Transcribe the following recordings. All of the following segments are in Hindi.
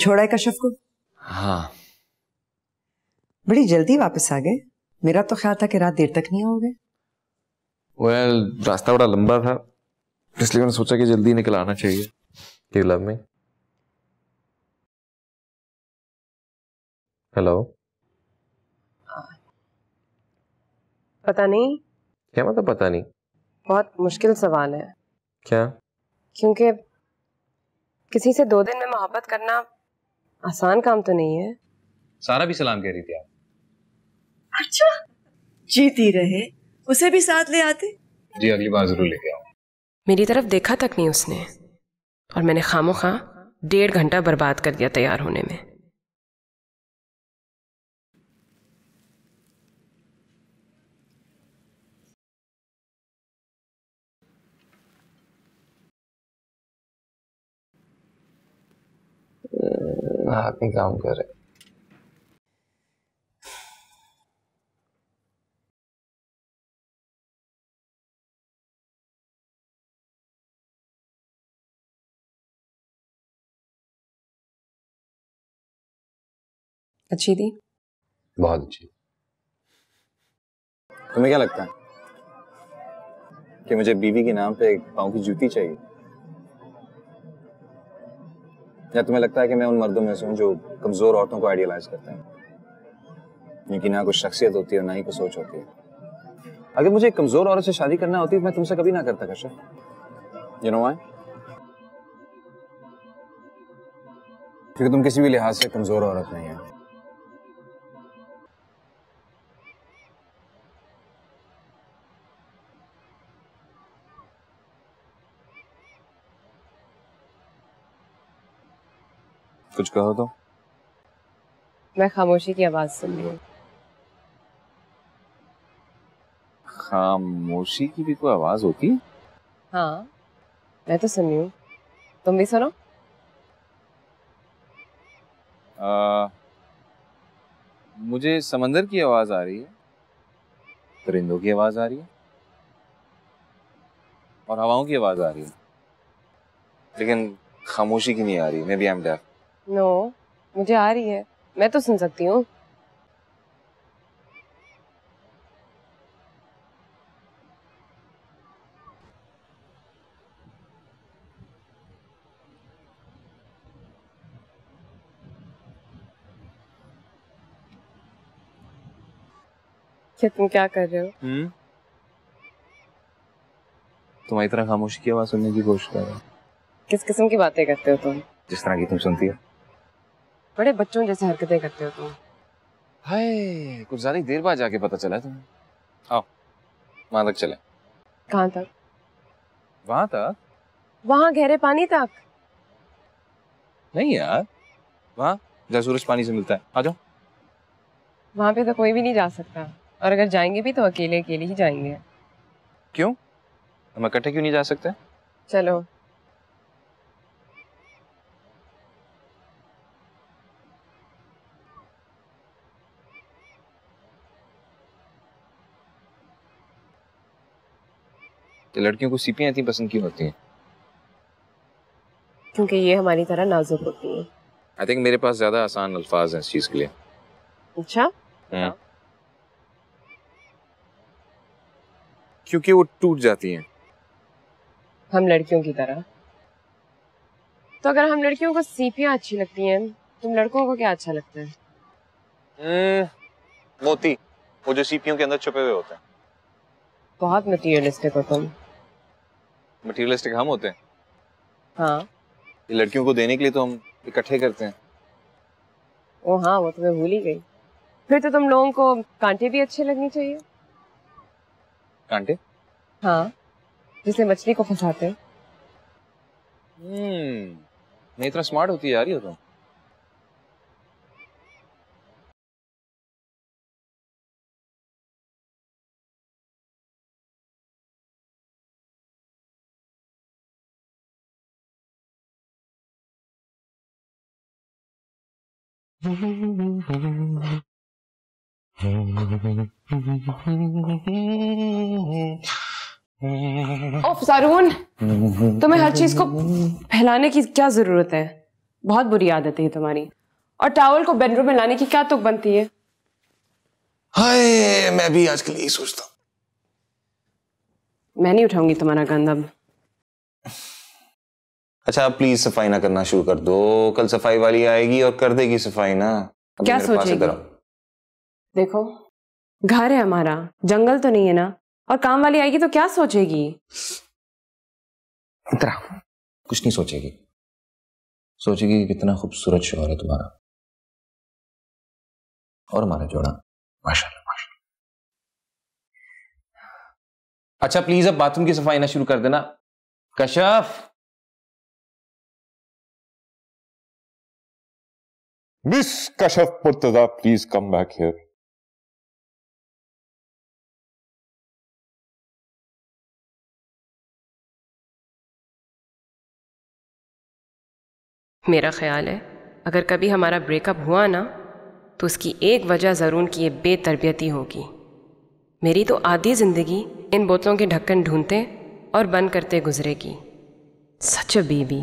छोड़ा है कश्यप को हाँ बड़ी जल्दी वापस आ गए मेरा तो ख्याल था कि रात देर तक नहीं हो गए वेल well, रास्ता बड़ा लंबा था इसलिए मैंने सोचा कि जल्दी निकल आना चाहिए यू में हेलो पता नहीं क्या मतलब पता नहीं बहुत मुश्किल सवाल है क्या क्योंकि किसी से दो दिन में मोहब्बत करना आसान काम तो नहीं है सारा भी सलाम कह रही थी आप अच्छा जीती रहे उसे भी साथ ले आते जी अगली बार जरूर लेके आओ मेरी तरफ देखा तक नहीं उसने और मैंने खामो खा डेढ़ घंटा बर्बाद कर दिया तैयार होने में Uh... इतना हाथ नहीं काम कर रहे अच्छी थी बहुत अच्छी तुम्हें क्या लगता है कि मुझे बीवी के नाम पे एक पाँव की जूती चाहिए या तुम्हें लगता है कि मैं उन मर्दों में से हूँ जो कमज़ोर औरतों को आइडियलाइज करते हैं क्योंकि ना कुछ शख्सियत होती है और ना ही कुछ सोच होती है अगर मुझे कमज़ोर औरत से शादी करना होती तो मैं तुमसे कभी ना करता कश्यप यू नो वाई क्योंकि तुम किसी भी लिहाज से कमज़ोर औरत नहीं है कुछ कहो तो मैं खामोशी की आवाज सुन रही हूँ खामोशी की भी कोई आवाज होती हाँ मैं तो सुन रही हूँ तुम भी सुनो आ, मुझे समंदर की आवाज आ रही है परिंदों की आवाज आ रही है और हवाओं की आवाज आ रही है लेकिन खामोशी की नहीं आ रही maybe I am deaf no no, मुझे आ रही है मैं तो सुन सकती हूँ क्या तुम क्या कर रहे हो हुँ? हम्म? तुम्हारी तरह खामोशी की आवाज सुनने की कोशिश कर रहे हो किस किस्म की बातें करते हो तुम जिस तरह की तुम सुनती हो बड़े बच्चों जैसे हरकतें करते हो तुम हाय कुछ ज्यादा देर बाद जाके पता चला तुम्हें आओ वहां तक चले कहां तक वहां तक वहां गहरे पानी तक नहीं यार वहां जहां सूरज पानी से मिलता है आ जाओ वहां पे तो कोई भी नहीं जा सकता और अगर जाएंगे भी तो अकेले अकेले ही जाएंगे क्यों हम इकट्ठे क्यों नहीं जा सकते चलो कि लड़कियों को सीपियां इतनी पसंद क्यों होती हैं क्योंकि ये हमारी तरह नाजुक होती है आई थिंक मेरे पास ज्यादा आसान अल्फाज हैं इस चीज के लिए अच्छा हम्म। हाँ। क्योंकि वो टूट जाती हैं हम लड़कियों की तरह तो अगर हम लड़कियों को सीपियां अच्छी लगती हैं तुम लड़कों को क्या अच्छा लगता है हम्म, मोती वो जो सीपियों के अंदर छुपे हुए होते हैं बहुत मटीरियलिस्टिक हो तुम तो। मटेरियलिस्टिक हम होते हैं हाँ ये लड़कियों को देने के लिए तो हम इकट्ठे करते हैं ओ हाँ वो तो मैं भूल ही गई फिर तो तुम लोगों को कांटे भी अच्छे लगने चाहिए कांटे हाँ जिसे मछली को फंसाते हैं हम्म नहीं इतना स्मार्ट होती है यार ये तुम तो। ओफ सारून तुम्हें हर चीज को फैलाने की क्या जरूरत है बहुत बुरी आदत है तुम्हारी और टावल को बेडरूम में लाने की क्या तुक बनती है हाय मैं भी आजकल यही सोचता मैं नहीं उठाऊंगी तुम्हारा गंदा अच्छा आप प्लीज सफाई ना करना शुरू कर दो कल सफाई वाली आएगी और कर देगी सफाई ना क्या सोचेगी देखो घर है हमारा जंगल तो नहीं है ना और काम वाली आएगी तो क्या सोचेगी इतना कुछ नहीं सोचेगी सोचेगी कि कितना खूबसूरत शोहर है तुम्हारा और हमारा जोड़ा माशाल्लाह माशाल्लाह अच्छा प्लीज अब बाथरूम की सफाई ना शुरू कर देना Kashaf Miss Kashyap Murtaza, please come back here. मेरा ख्याल है अगर कभी हमारा ब्रेकअप हुआ ना तो उसकी एक वजह ज़रूर कि ये बेतरबियती होगी मेरी तो आधी ज़िंदगी इन बोतलों के ढक्कन ढूंढते और बंद करते गुजरेगी सच अ बीबी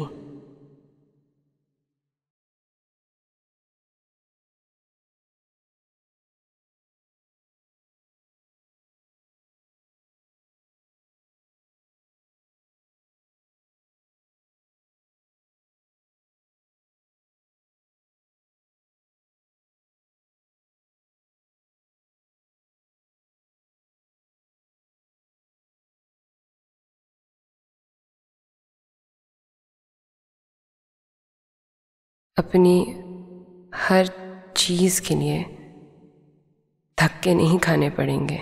अपनी हर चीज़ के लिए धक्के नहीं खाने पड़ेंगे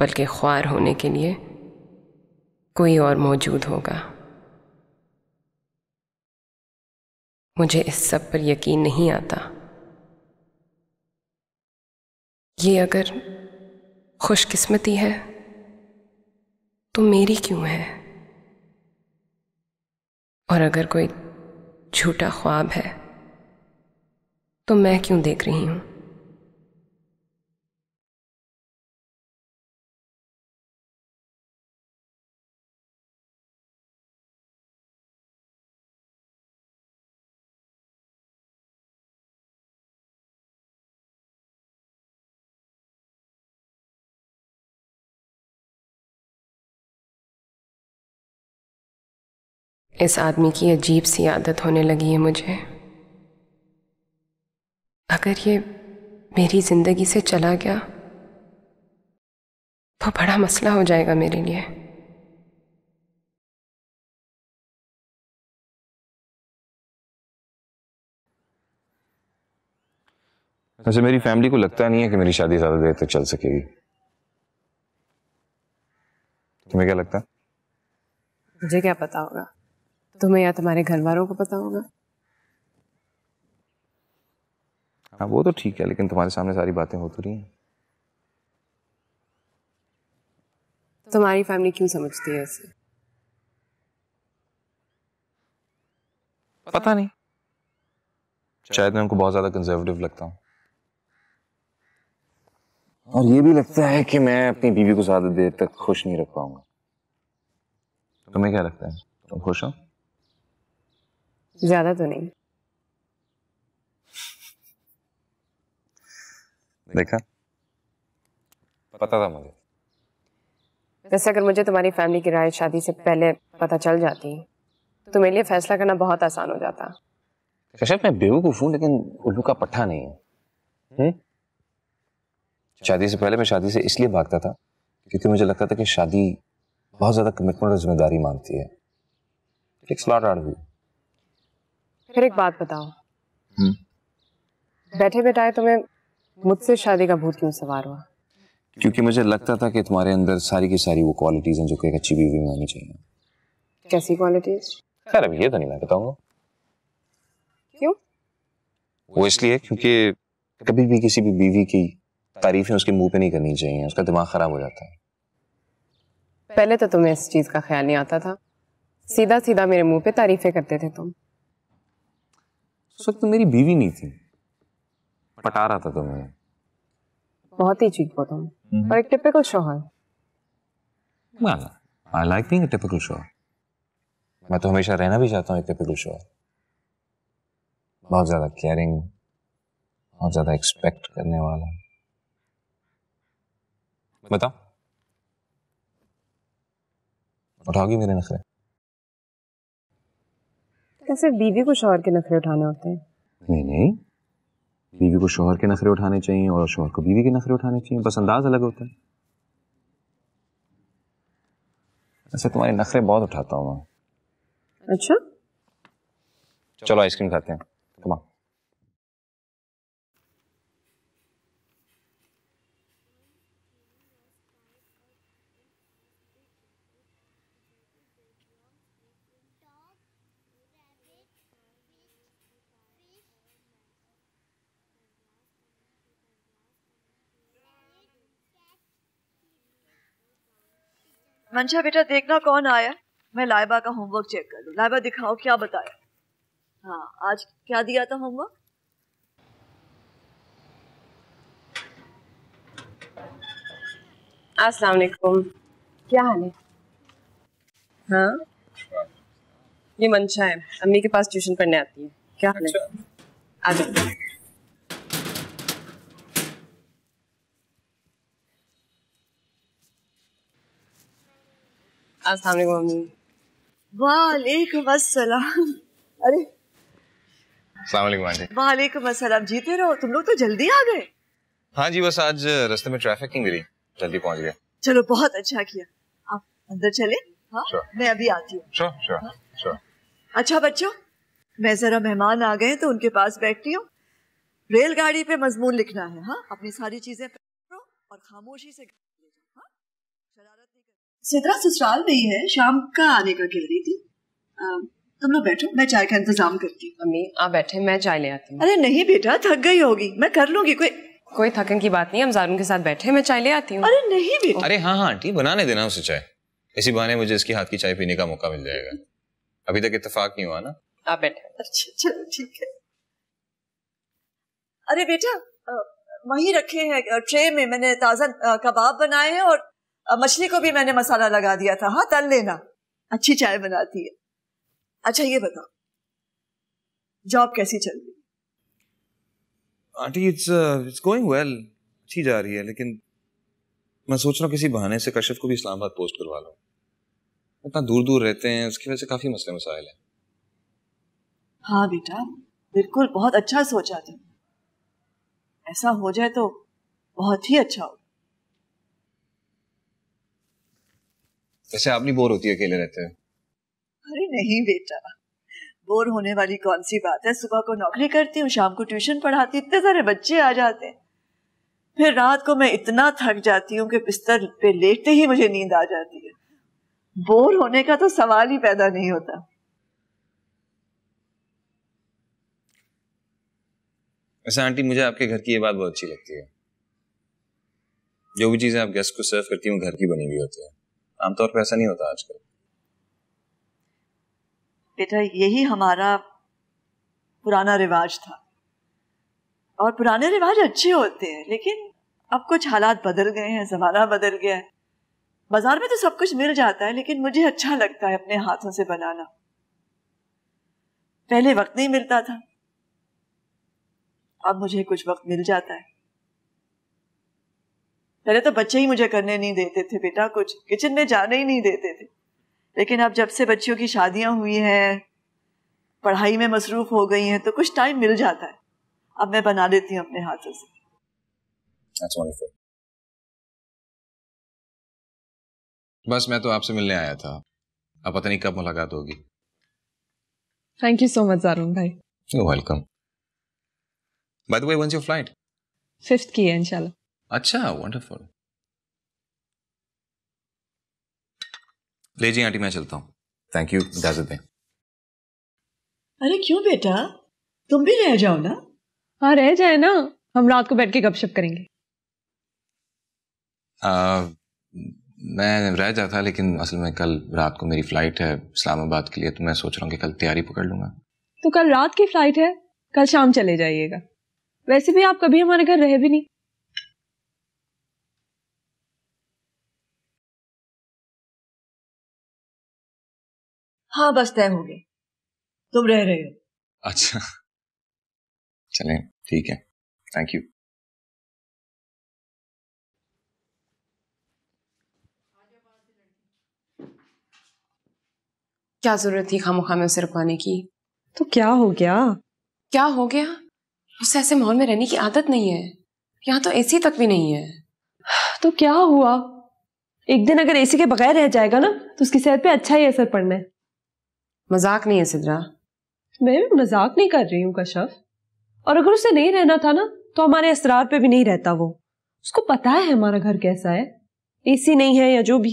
बल्कि ख्वार होने के लिए कोई और मौजूद होगा मुझे इस सब पर यकीन नहीं आता ये अगर खुशकिस्मती है तो मेरी क्यों है और अगर कोई झूठा ख्वाब है तो मैं क्यों देख रही हूं इस आदमी की अजीब सी आदत होने लगी है मुझे अगर ये मेरी ज़िंदगी से चला गया तो बड़ा मसला हो जाएगा मेरे लिए वैसे मेरी फैमिली को लगता नहीं है कि मेरी शादी ज़्यादा देर तक चल सकेगी तुम्हें क्या लगता मुझे क्या पता होगा तुम्हें या तुम्हारे घर वालों को पता होगा हाँ वो तो ठीक है लेकिन तुम्हारे सामने सारी बातें हो तो रही हैं तुम्हारी फैमिली क्यों समझती है ऐसे पता नहीं शायद मैं उनको बहुत ज्यादा कंजर्वेटिव लगता हूँ और ये भी लगता है कि मैं अपनी बीवी को ज्यादा देर तक खुश नहीं रख पाऊंगा तुम्हें क्या लगता है तुम खुश हो ज्यादा तो नहीं देखा पता था मुझे वैसे अगर मुझे तुम्हारी फैमिली की राय शादी से पहले पता चल जाती तो मेरे लिए फैसला करना बहुत आसान हो जाता कश्यप मैं बेवकूफ हूँ लेकिन उल्लू का पट्टा नहीं है हम्म? शादी से पहले मैं शादी से इसलिए भागता था क्योंकि मुझे लगता था कि शादी बहुत ज्यादा कमिटमेंट और जिम्मेदारी मांगती है इट्स लॉट आर व्यू फिर एक बात बताओ हम्म। बैठे बैठाए तुम्हें मुझसे शादी का भूत क्यों सवार हुआ क्योंकि मुझे लगता था कि तुम्हारे अंदर सारी की सारी वो क्वालिटीज हैं जो कि एक अच्छी बीवी में होनी चाहिए कैसी क्वालिटीज खैर अब ये तो नहीं मैं बताऊंगा क्यों वो इसलिए क्योंकि कभी भी किसी भी बीवी की तारीफें उसके मुंह पे नहीं करनी चाहिए उसका दिमाग खराब हो जाता है पहले तो तुम्हें इस चीज का ख्याल नहीं आता था सीधा सीधा मेरे मुंह पे तारीफें करते थे तुम उस वक्त तो मेरी बीवी नहीं थी पटा रहा था तुम्हें तो बहुत ही चीख तुम पर एक टिपिकल शोहर well, I like being a typical शोहर मैं तो हमेशा रहना भी चाहता हूँ एक टिपिकल शोहर बहुत ज्यादा केयरिंग बहुत ज्यादा एक्सपेक्ट करने वाला बताओ उठाओगी मेरे नखरे क्या सिर्फ बीवी को शोहर के नखरे उठाने होते हैं नहीं नहीं बीवी को शोहर के नखरे उठाने चाहिए और शोहर को बीवी के नखरे उठाने चाहिए बस अंदाज अलग होता है ऐसे अच्छा, तुम्हारे नखरे बहुत उठाता हूँ मैं अच्छा चलो आइसक्रीम खाते हैं कमा मंशा बेटा देखना कौन आया मैं लाइबा का होमवर्क चेक कर लू लाइबा दिखाओ क्या बताया हाँ आज क्या दिया था होमवर्क अस्सलाम वालेकुम क्या हाल है हाँ ये मंशा है अम्मी के पास ट्यूशन पढ़ने आती है क्या हाल है अच्छा। आ जाओ अस्सलाम वालेकुम मम्मी वालेकुम अस्सलाम अरे अस्सलाम वालेकुम आंटी वालेकुम अस्सलाम जीते रहो तुम लोग तो जल्दी आ गए हाँ जी बस आज रास्ते में ट्रैफिक नहीं मिली जल्दी पहुंच गया चलो बहुत अच्छा किया आप अंदर चले हाँ sure. मैं अभी आती हूँ अच्छा बच्चों मैं जरा मेहमान आ गए तो उनके पास बैठती हूँ रेलगाड़ी पे मजमून लिखना है हाँ अपनी सारी चीजें और खामोशी से सिद्रा ससुराल में ही है शाम का आने का कह रही थी तुम लोग बैठो मैं चाय का इंतजाम करती हूँ अम्मी आप बैठे मैं चाय ले आती हूँ अरे नहीं बेटा थक गई होगी मैं कर लूंगी कोई कोई थकन की बात नहीं हम जारून के साथ बैठे मैं चाय ले आती हूँ अरे नहीं बेटा अरे हाँ हाँ आंटी बनाने देना उसे चाय इसी बहाने मुझे इसकी हाथ की चाय पीने का मौका मिल जाएगा अभी तक इतफाक नहीं हुआ ना आप बैठे अच्छा चलो ठीक है अरे बेटा वही रखे हैं ट्रे में मैंने ताजा कबाब बनाए हैं और मछली को भी मैंने मसाला लगा दिया था हाँ तल लेना अच्छी चाय बनाती है अच्छा ये बताओ जॉब कैसी चल रही aunty it's it's going well अच्छी जा रही है लेकिन मैं सोच रहा हूँ किसी बहाने से कश्यप को भी इस्लामाबाद पोस्ट करवा लो इतना दूर दूर रहते हैं उसकी वजह से काफ़ी मसले मसाइल हैं हाँ बेटा बिल्कुल बहुत अच्छा सोचा तुम ऐसा हो जाए तो बहुत ही अच्छा हो वैसे आप नहीं बोर होती अकेले रहते हैं अरे नहीं बेटा बोर होने वाली कौन सी बात है सुबह को नौकरी करती हूँ शाम को ट्यूशन पढ़ाती इतने सारे बच्चे आ जाते हैं फिर रात को मैं इतना थक जाती हूँ कि बिस्तर पे लेटते ही मुझे नींद आ जाती है बोर होने का तो सवाल ही पैदा नहीं होता वैसे आंटी मुझे आपके घर की ये बात बहुत अच्छी लगती है जो भी चीजें आप गेस्ट को सर्व करती हूँ घर की बनी हुई होती है आमतौर पर ऐसा नहीं होता आजकल बेटा यही हमारा पुराना रिवाज था और पुराने रिवाज अच्छे होते हैं लेकिन अब कुछ हालात बदल गए हैं जमाना बदल गया है बाजार में तो सब कुछ मिल जाता है लेकिन मुझे अच्छा लगता है अपने हाथों से बनाना पहले वक्त नहीं मिलता था अब मुझे कुछ वक्त मिल जाता है पहले तो बच्चे ही मुझे करने नहीं देते थे बेटा कुछ किचन में जाने ही नहीं देते थे लेकिन अब जब से बच्चियों की शादियां हुई हैं पढ़ाई में मसरूफ हो गई हैं तो कुछ टाइम मिल जाता है अब मैं बना लेती हूँ अपने हाथों से बस मैं तो आपसे मिलने आया था अब पता नहीं कब मुलाकात होगी thank you so much Arun भाई you welcome by the way when is your flight fifth की है इंशाल्लाह अच्छा वंडरफुल ले जी आंटी मैं चलता हूँ थैंक यू इजाजत दें अरे क्यों बेटा तुम भी रह जाओ ना हाँ रह जाए ना हम रात को बैठ के गपशप करेंगे आ, मैं रह जाता लेकिन असल में कल रात को मेरी फ्लाइट है इस्लामाबाद के लिए तो मैं सोच रहा हूँ कि कल तैयारी पकड़ लूंगा तो कल रात की फ्लाइट है कल शाम चले जाइएगा वैसे भी आप कभी हमारे घर रहे भी नहीं हाँ बस तय हो गए तुम रह रहे हो अच्छा चले ठीक है थैंक यू क्या जरूरत थी खामोखा में उसे रुकवाने की तो क्या हो गया क्या हो गया उसे ऐसे माहौल में रहने की आदत नहीं है यहाँ तो एसी तक भी नहीं है तो क्या हुआ एक दिन अगर एसी के बगैर रह जाएगा ना तो उसकी सेहत पे अच्छा ही असर पड़ना है मजाक नहीं है सिद्रा मैं भी मजाक नहीं कर रही हूँ कशफ और अगर उसे नहीं रहना था ना तो हमारे असरार पे भी नहीं रहता वो उसको पता है हमारा घर कैसा है एसी नहीं है या जो भी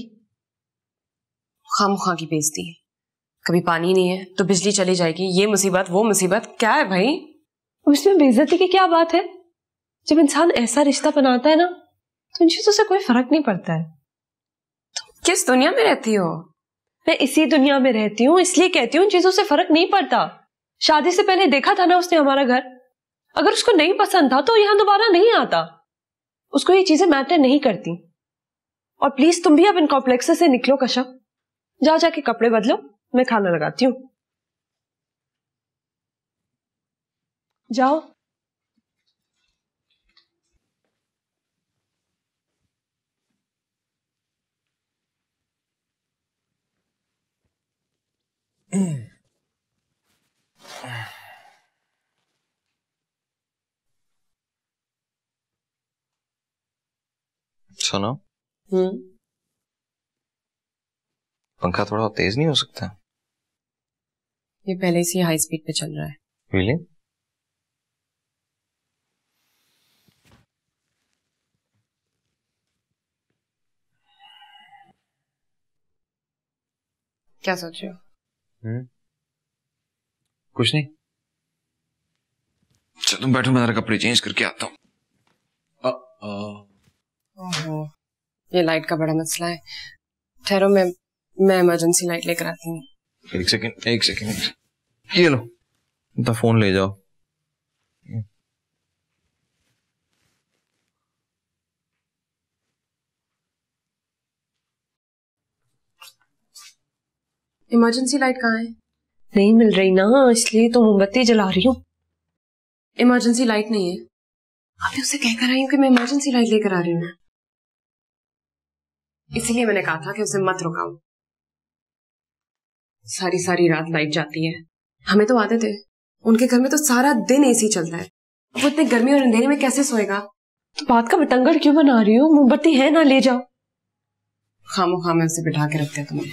खाम खा की बेजती है कभी पानी नहीं है तो बिजली चली जाएगी ये मुसीबत वो मुसीबत क्या है भाई उसमें बेजती की क्या बात है जब इंसान ऐसा रिश्ता बनाता है ना तो इन चीजों से कोई फर्क नहीं पड़ता है तुम किस दुनिया में रहती हो मैं इसी दुनिया में रहती हूँ इसलिए कहती हूँ चीजों से फर्क नहीं पड़ता शादी से पहले देखा था ना उसने हमारा घर अगर उसको नहीं पसंद था तो यहां दोबारा नहीं आता उसको ये चीजें मैटर नहीं करती और प्लीज तुम भी अब इन कॉम्प्लेक्स से निकलो कशा जा जाके कपड़े बदलो मैं खाना लगाती हूँ जाओ सुनो हम्म। पंखा थोड़ा तेज नहीं हो सकता ये पहले से हाई स्पीड पे चल रहा है really? क्या सोच रहे हो हम्म। कुछ नहीं चल तुम बैठो मैं जरा कपड़े चेंज करके आता हूँ ये लाइट का बड़ा मसला है ठहरो मैं मैं इमरजेंसी लाइट लेकर आती हूँ एक सेकंड एक सेकंड ये लो फोन ले जाओ इमरजेंसी लाइट कहाँ है नहीं मिल रही ना इसलिए तो मोमबत्ती जला रही हूँ इमरजेंसी लाइट नहीं है अभी उसे कहकर आई हूँ कि मैं इमरजेंसी लाइट लेकर आ रही हूँ इसीलिए मैंने कहा था कि उसे मत रुकाऊ सारी सारी रात लाइट जाती है हमें तो आदत है उनके घर में तो सारा दिन एसी चलता है वो इतने गर्मी और अंधेरे में कैसे सोएगा तो बात का बतंगड़ क्यों बना रही हो मोमबत्ती है ना ले जाओ खामो खामे उसे बिठा के रखते हैं तुम्हें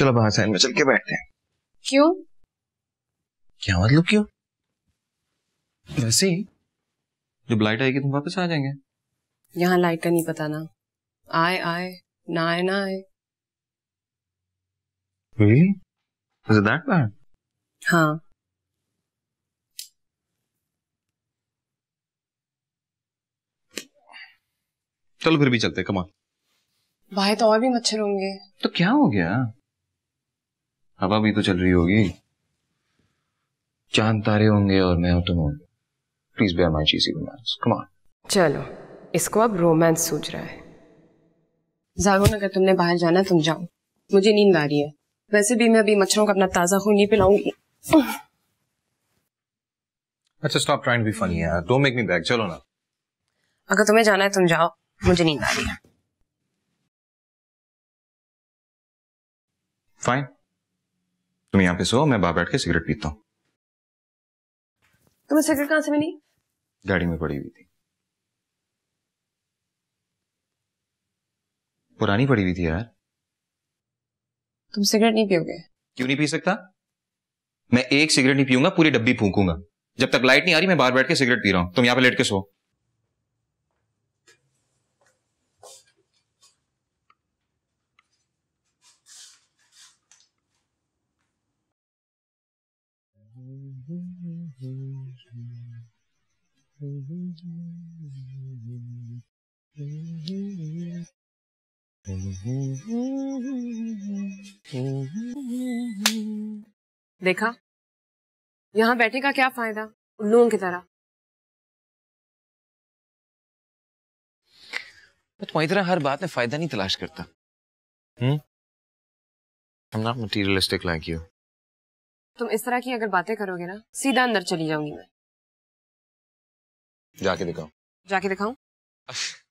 चलो बाहर साइन में चल के बैठते हैं क्यों क्या मतलब क्यों वैसे ही जब लाइट आएगी तुम वापस आ जाएंगे यहाँ लाइट का नहीं पता ना आए आए ना आए ना आए really? that bad? हाँ चलो फिर भी चलते कमाल भाई तो और भी मच्छर होंगे तो क्या हो गया हवा भी तो चल रही होगी चांद तारे होंगे और मैं और तुम होंगे प्लीज बेयर माई चीज रोमांस कमान चलो इसको अब रोमांस सूझ रहा है जागुन अगर तुमने बाहर जाना तुम जाओ मुझे नींद आ रही है वैसे भी मैं अभी मच्छरों का अपना ताजा खून नहीं पिलाऊंगी अच्छा स्टॉप ट्राइंग बी फनी यार डोंट मेक मी बैक चलो ना अगर तुम्हें जाना है तुम जाओ मुझे नींद आ रही है फाइन तुम यहाँ पे सो मैं बाहर बैठ के सिगरेट पीता हूँ तुम्हें सिगरेट कहाँ से मिली गाड़ी में पड़ी हुई थी पुरानी पड़ी हुई थी यार तुम सिगरेट नहीं पियोगे क्यों नहीं पी सकता मैं एक सिगरेट नहीं पीऊंगा पूरी डब्बी फूकूंगा जब तक लाइट नहीं आ रही मैं बाहर बैठ के सिगरेट पी रहा हूँ तुम यहाँ पे लेट के सो देखा यहाँ बैठे का क्या फायदा उल्लुओं की तरह मैं तो तुम्हारी तरह हर बात में फायदा नहीं तलाश करता हम हम्म? नॉट materialistic लाइक यू तुम इस तरह की अगर बातें करोगे ना सीधा अंदर चली जाऊंगी मैं जाके दिखाओ जाके दिखाऊं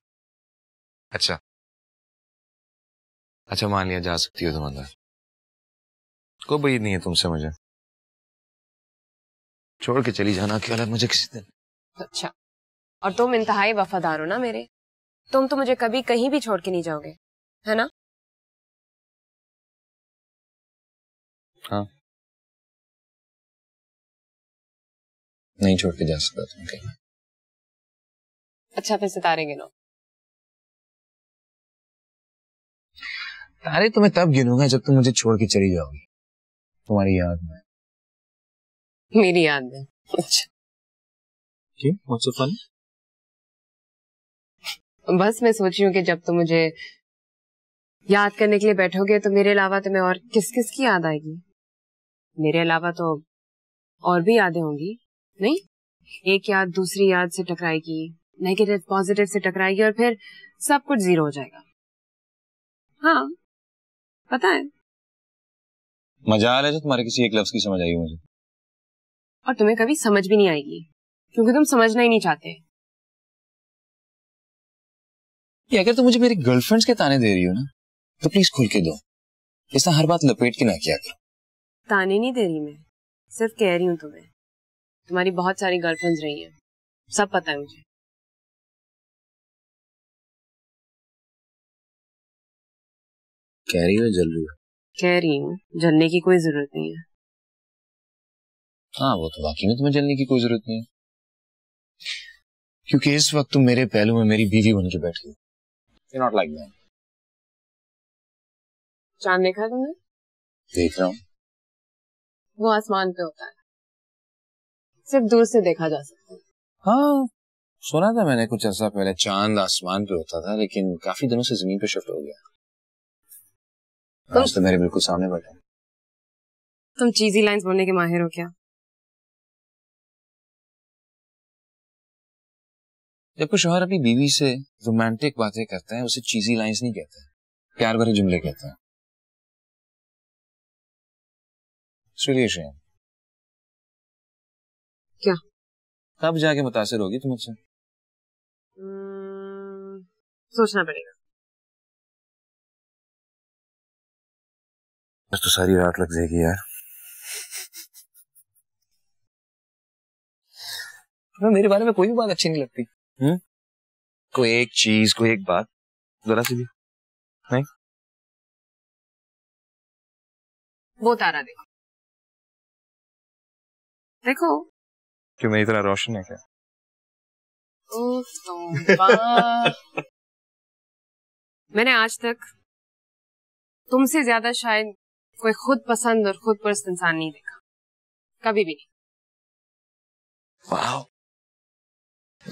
अच्छा अच्छा मान लिया जा सकती हो तुम अंदर कोई बीत नहीं है तुमसे मुझे छोड़ के चली जाना क्या मुझे किसी दिन अच्छा और तुम इंतहाई वफादार हो ना मेरे तुम तो मुझे कभी कहीं भी छोड़ के नहीं जाओगे है ना हाँ नहीं छोड़ के जा सकता तुम कहीं अच्छा फिर सितारे गिनो तारे तुम्हें तब गिनूंगा जब तुम मुझे छोड़ के चली जाओगी तुम्हारी याद में मेरी याद में अच्छा बस मैं सोच रही हूँ कि जब तुम मुझे याद करने के लिए बैठोगे तो मेरे अलावा तुम्हें और किस किस की याद आएगी मेरे अलावा तो और भी यादें होंगी नहीं एक याद दूसरी याद से टकराएगी नेगेटिव पॉजिटिव से टकराएगी और फिर सब कुछ जीरो हो जाएगा हाँ पता है मजा आ रहा है तुम्हारे किसी एक लफ्ज की समझ आई मुझे और तुम्हें कभी समझ भी नहीं आएगी क्योंकि तुम समझना ही नहीं चाहते अगर तुम मुझे मेरी गर्लफ्रेंड्स के ताने दे रही हो ना तो प्लीज खुल के दो ऐसा हर बात लपेट के ना किया करो ताने नहीं दे रही मैं सिर्फ कह रही हूँ तुम्हें तुम्हारी बहुत सारी गर्लफ्रेंड्स रही हैं सब पता है मुझे कह रही हूँ जल रही हूँ कह रही हूँ जलने की कोई जरूरत नहीं है हाँ वो तो वाकई में तुम्हें जलने की कोई जरूरत नहीं है क्योंकि इस वक्त तुम मेरे पहलू में मेरी बीवी बन के बैठ हो नॉट लाइक दैट चांद देखा तुमने देख रहा हूँ वो आसमान पे होता है सिर्फ दूर से देखा जा सकता है हाँ सुना था मैंने कुछ अर्सा पहले चांद आसमान पे होता था लेकिन काफी दिनों से जमीन पे शिफ्ट हो गया तुम तो मेरे बिल्कुल सामने बैठे तुम चीजी लाइंस बोलने के माहिर हो क्या जब कोई शोहर अपनी बीवी से रोमांटिक बातें करता है उसे चीजी लाइंस नहीं कहते प्यार भरे जुमले कहते हैं क्या तब जाके मुतासर होगी तुम मुझसे हम्म, सोचना पड़ेगा आज तो सारी रात लग जाएगी यार तो मेरे बारे में कोई भी बात अच्छी नहीं लगती हम्म कोई एक चीज कोई एक बात जरा सी भी नहीं वो तारा देखो देखो क्यों मेरी तरह रोशन है क्या मैंने आज तक तुमसे ज्यादा शायद कोई खुद पसंद और खुद परस्त इंसान नहीं देखा कभी भी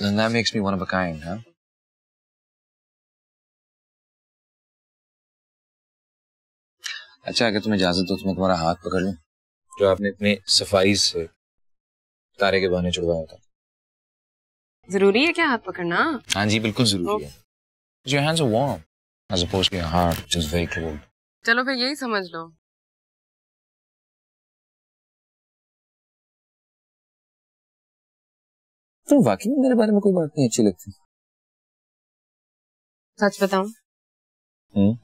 नहीं अच्छा अगर तुम्हें इजाजत हो तो मैं तुम्हारा हाथ पकड़ लूं जो आपने इतने सफाई से तारे के बहाने छुड़वाया था जरूरी है क्या हाथ पकड़ना हाँ जी बिल्कुल जरूरी है चलो फिर यही समझ लो तो वाकई में मेरे बारे में कोई बात नहीं अच्छी लगती सच बताऊं हम्म।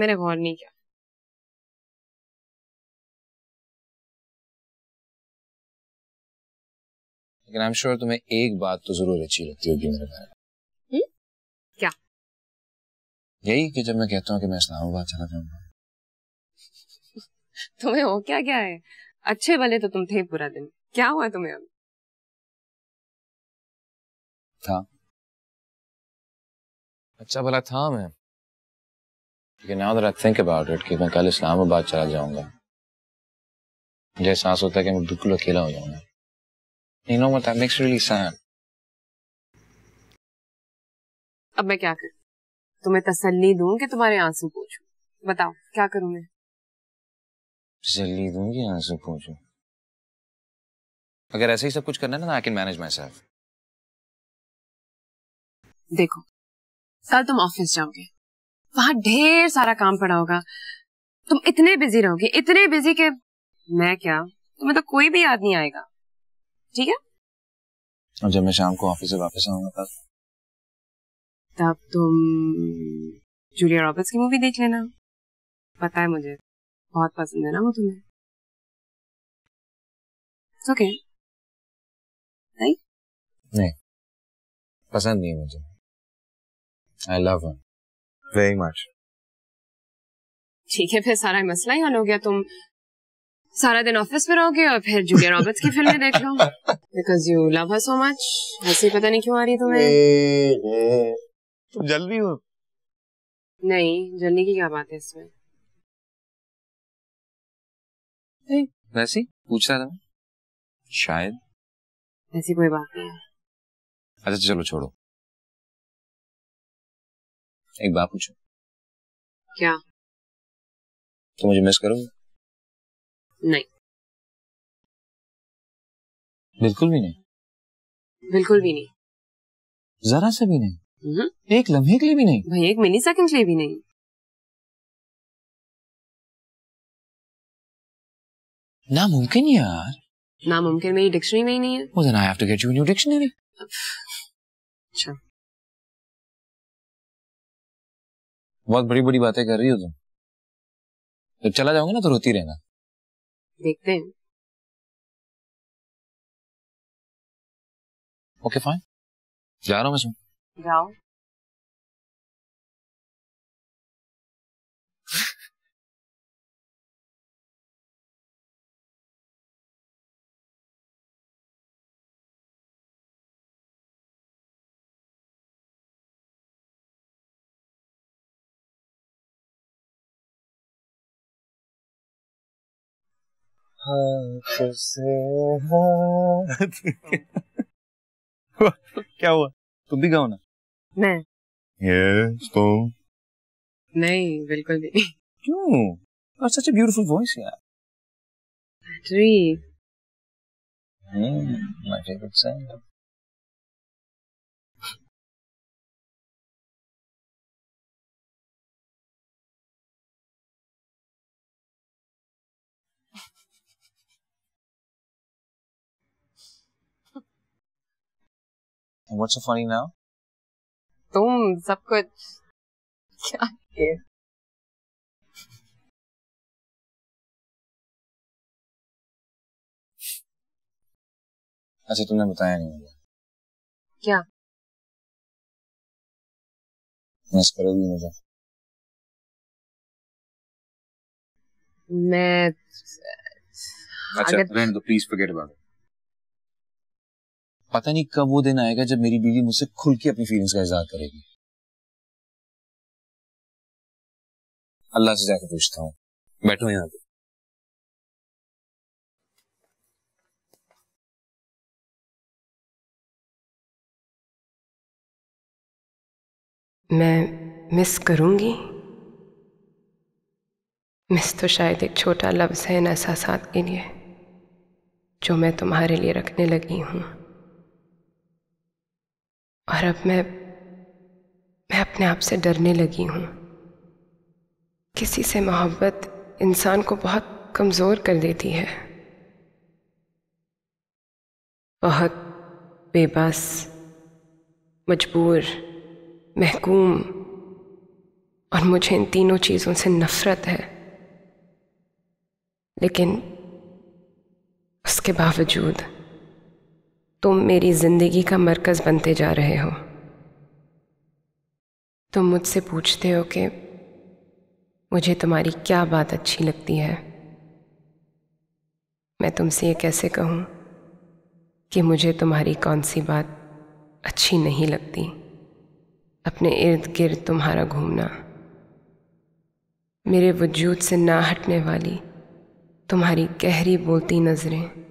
मैंने गौर नहीं किया लेकिन आई एम श्योर तुम्हें एक बात तो जरूर अच्छी लगती होगी मेरे बारे में हम्म? क्या यही कि जब मैं कहता हूँ कि मैं इस्लामाबाद चला जाऊंगा तुम्हें हो क्या क्या है अच्छे भले तो तुम थे पूरा दिन क्या हुआ तुम्हें अभी था अच्छा भला था मैं लेकिन now that I think about it कि मैं कल इस्लामाबाद चला जाऊंगा मुझे एहसास होता है कि मैं बिल्कुल अकेला हो जाऊंगा you know what that makes really sad अब मैं क्या करूं तुम्हें तसल्ली दूं कि तुम्हारे आंसू पूछूं बताओ क्या करूं मैं तसल्ली दूं कि आंसू पूछूं अगर ऐसे ही सब कुछ करना है ना I can manage myself देखो कल तुम ऑफिस जाओगे वहां ढेर सारा काम पड़ा होगा तुम इतने बिजी रहोगे इतने बिजी के मैं क्या तुम्हें तो कोई भी याद नहीं आएगा ठीक है और जब मैं शाम को ऑफिस से वापस आऊंगा तब तब तुम जूलिया रॉबर्ट्स की मूवी देख लेना पता है मुझे बहुत पसंद है ना वो तुम्हें ओके okay. नहीं नहीं पसंद नहीं है मुझे I love her very much ठीक है फिर सारा मसला ही हल हो गया तुम सारा दिन ऑफिस में रहोगे और फिर जूलिया रॉबर्ट्स की फिल्में देख लो because you love her so much ऐसे पता नहीं क्यों आ रही तुम्हें तुम जल्दी हो नहीं जल्दी की क्या बात है इसमें वैसे पूछ रहा था शायद ऐसी कोई बात नहीं है अच्छा चलो छोड़ो एक बात पूछो क्या तुम तो मुझे मिस करोगे नहीं बिल्कुल भी नहीं बिल्कुल भी नहीं जरा से भी नहीं हम्म। एक लम्हे के लिए भी नहीं भाई एक मिनी सेकंड के लिए भी नहीं नामुमकिन यार नामुमकिन मेरी डिक्शनरी में ही नहीं है well, then I have to get you a new अच्छा बहुत बड़ी बड़ी बातें कर रही हो तुम जब चला जाओगे ना तो रोती रहना देखते हैं ओके फाइन जा रहा हूँ मैं जाओ que é o Bigão, né? 네. Né. Estou. estou. 네, welcome. You, have such a beautiful voice, yeah. Three. Mm, my que singer. What's so funny now? तुम सब कुछ क्या के अच्छा तुमने बताया नहीं मुझे क्या मिस करोगी मुझे मैं अच्छा रेंड तो प्लीज फॉरगेट अबाउट पता नहीं कब वो दिन आएगा जब मेरी बीवी मुझसे खुल के अपनी फीलिंग्स का इजहार करेगी अल्लाह से जाकर पूछता हूं बैठो यहां पर मैं मिस करूंगी मिस तो शायद एक छोटा लफ्ज़ है इन एहसास के लिए जो मैं तुम्हारे लिए रखने लगी हूं और अब मैं मैं अपने आप से डरने लगी हूँ किसी से मोहब्बत इंसान को बहुत कमज़ोर कर देती है बहुत बेबस मजबूर महकूम और मुझे इन तीनों चीज़ों से नफ़रत है लेकिन उसके बावजूद तुम मेरी ज़िंदगी का मरकज़ बनते जा रहे हो तुम मुझसे पूछते हो कि मुझे तुम्हारी क्या बात अच्छी लगती है मैं तुमसे ये कैसे कहूँ कि मुझे तुम्हारी कौन सी बात अच्छी नहीं लगती अपने इर्द गिर्द तुम्हारा घूमना मेरे वजूद से ना हटने वाली तुम्हारी गहरी बोलती नज़रें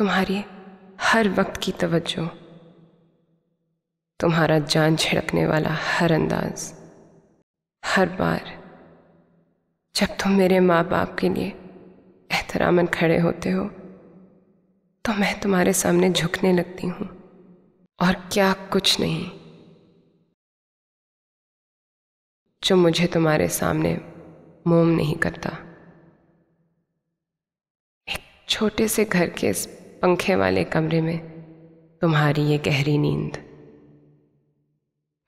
तुम्हारी हर वक्त की तवज्जो तुम्हारा जान छिड़कने वाला हर अंदाज हर बार जब तुम मेरे माँ बाप के लिए एहतरामन खड़े होते हो तो मैं तुम्हारे सामने झुकने लगती हूँ और क्या कुछ नहीं जो मुझे तुम्हारे सामने मोम नहीं करता एक छोटे से घर के इस पंखे वाले कमरे में तुम्हारी ये गहरी नींद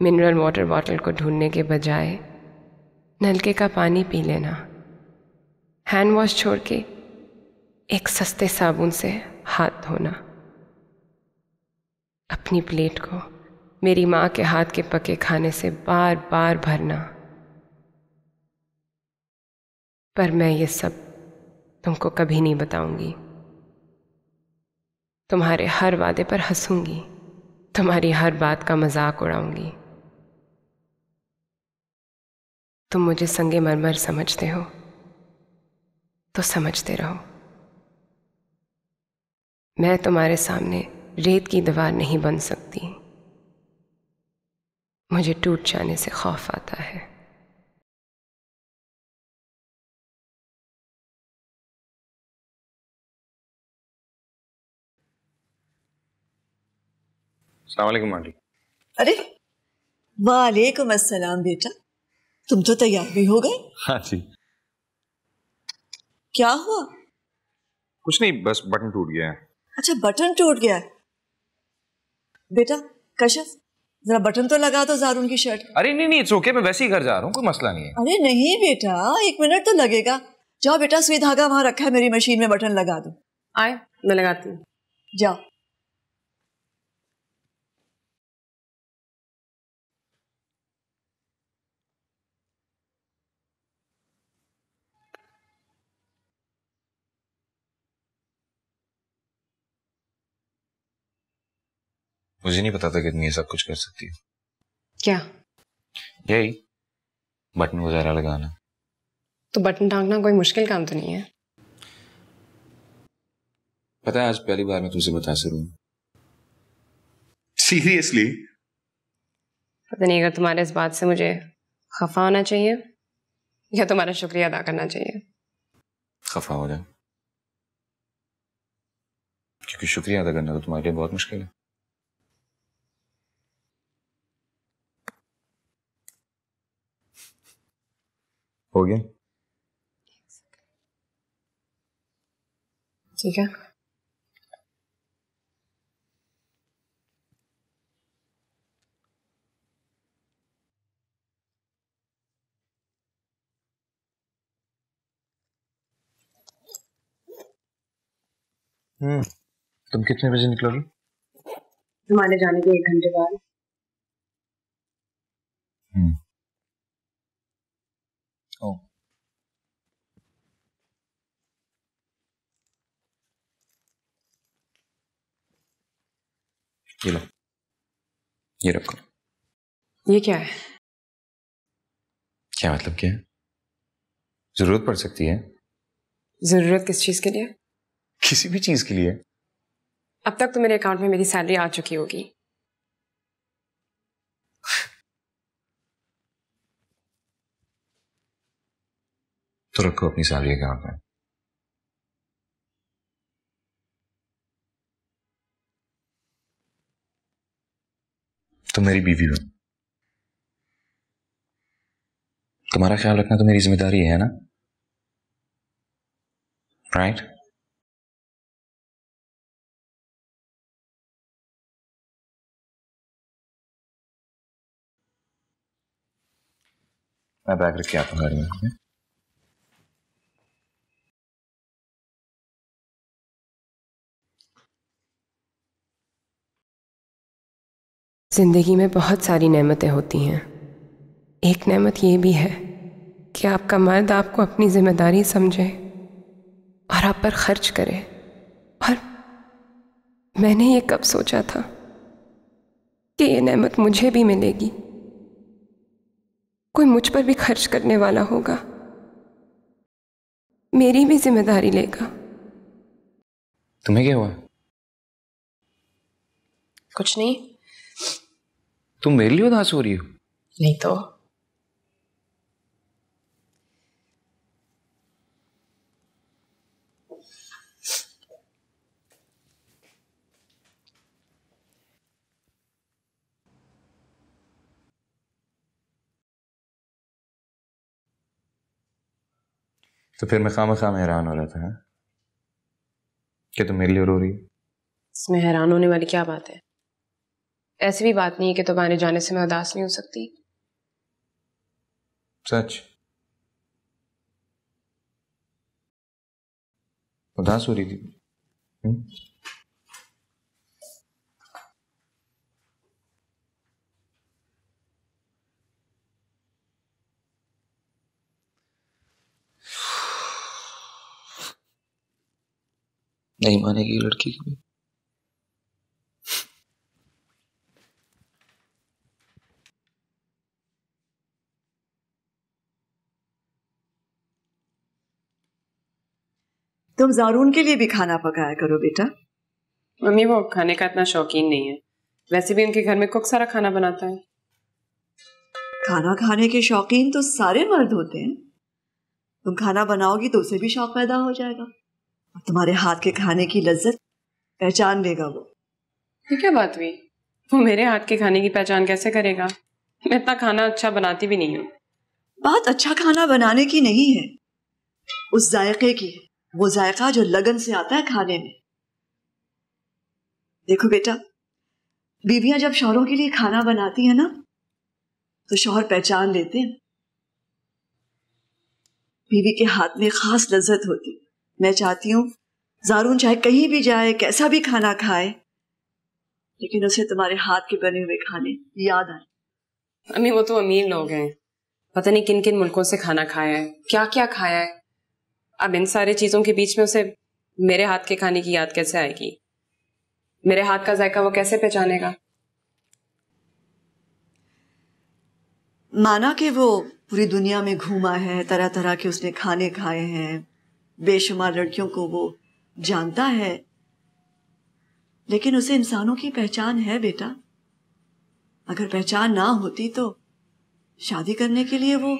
मिनरल वाटर बॉटल को ढूंढने के बजाय नलके का पानी पी लेना हैंड वॉश छोड़ के एक सस्ते साबुन से हाथ धोना अपनी प्लेट को मेरी माँ के हाथ के पके खाने से बार बार भरना पर मैं ये सब तुमको कभी नहीं बताऊंगी तुम्हारे हर वादे पर हंसूंगी तुम्हारी हर बात का मजाक उड़ाऊंगी तुम मुझे संगे मरमर समझते हो तो समझते रहो मैं तुम्हारे सामने रेत की दीवार नहीं बन सकती मुझे टूट जाने से खौफ आता है सलाम आंटी अरे वालेकुम अस्सलाम बेटा तुम तो तैयार भी हो गए हाँ जी क्या हुआ कुछ नहीं बस बटन टूट गया है अच्छा बटन टूट गया है बेटा कशफ जरा बटन तो लगा दो जारून की शर्ट अरे नहीं नहीं इट्स ओके मैं वैसे ही घर जा रहा हूँ कोई मसला नहीं है अरे नहीं बेटा एक मिनट तो लगेगा जाओ बेटा सुई धागा वहां रखा है मेरी मशीन में बटन लगा दो आए मैं लगाती हूँ जाओ मुझे नहीं पता था कि इतनी सब कुछ कर सकती है क्या यही बटन वगैरह लगाना तो बटन टांगना कोई मुश्किल काम तो नहीं है पता है आज पहली बार मैं तुमसे मुतासर हूँ सीरियसली पता नहीं अगर तुम्हारे इस बात से मुझे खफा होना चाहिए या तुम्हारा शुक्रिया अदा करना चाहिए खफा हो जाए क्योंकि शुक्रिया अदा करना तो तुम्हारे लिए बहुत मुश्किल है हो गया ठीक है हम्म तुम कितने बजे निकलोगी तुम्हारे जाने के एक घंटे बाद हम्म ये लो ये रखो ये क्या है क्या मतलब क्या है जरूरत पड़ सकती है जरूरत किस चीज के लिए किसी भी चीज के लिए अब तक तो मेरे अकाउंट में मेरी सैलरी आ चुकी होगी तो रखो अपनी सैलरी अकाउंट में το μερίμπι βίδο. Το μαράχι άλλο είναι να το μυρίζει με τα ρίε, ένα. Right. Να το ज़िंदगी में बहुत सारी नेमतें होती हैं एक नेमत ये भी है कि आपका मर्द आपको अपनी जिम्मेदारी समझे और आप पर खर्च करे और मैंने ये कब सोचा था कि ये नेमत मुझे भी मिलेगी कोई मुझ पर भी खर्च करने वाला होगा मेरी भी जिम्मेदारी लेगा तुम्हें क्या हुआ कुछ नहीं तुम मेरे लिए उदास हो रही हो नहीं तो तो फिर मैं खाम खाम हैरान हो रहा था कि तुम मेरे लिए रो रही हो इसमें हैरान होने वाली क्या बात है ऐसी भी बात नहीं है कि तुम्हारे जाने से मैं उदास नहीं हो सकती सच उदास हो रही थी हम्म? नहीं मानेगी लड़की की भी तुम जारून के लिए भी खाना पकाया करो बेटा मम्मी वो खाने का इतना शौकीन नहीं है वैसे भी उनके घर में कुक सारा खाना बनाता है खाना खाने के शौकीन तो सारे मर्द होते हैं तुम खाना बनाओगी तो उसे भी शौक पैदा हो जाएगा और तुम्हारे हाथ के खाने की लज्जत पहचान लेगा वो ठीक क्या बात हुई वो मेरे हाथ के खाने की पहचान कैसे करेगा मैं इतना खाना अच्छा बनाती भी नहीं हूँ बात अच्छा खाना बनाने की नहीं है उस जायके की है वो जायका जो लगन से आता है खाने में देखो बेटा बीवियां जब शोहरों के लिए खाना बनाती है ना तो शोहर पहचान लेते हैं बीवी के हाथ में खास लज्जत होती मैं चाहती हूं जारून चाहे कहीं भी जाए कैसा भी खाना खाए लेकिन उसे तुम्हारे हाथ के बने हुए खाने याद आए अम्मी वो तो अमीर लोग हैं पता नहीं किन किन मुल्कों से खाना खाया है क्या क्या खाया है अब इन सारी चीज़ों के बीच में उसे मेरे हाथ के खाने की याद कैसे आएगी मेरे हाथ का जायका वो कैसे पहचानेगा माना कि वो पूरी दुनिया में घूमा है तरह तरह के उसने खाने खाए हैं बेशुमार लड़कियों को वो जानता है लेकिन उसे इंसानों की पहचान है बेटा अगर पहचान ना होती तो शादी करने के लिए वो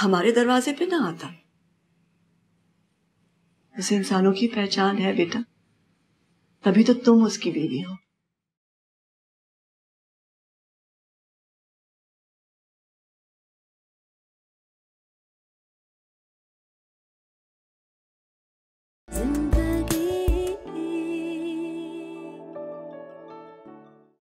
हमारे दरवाजे पे ना आता उस इंसानों की पहचान है बेटा तभी तो तुम उसकी बीवी हो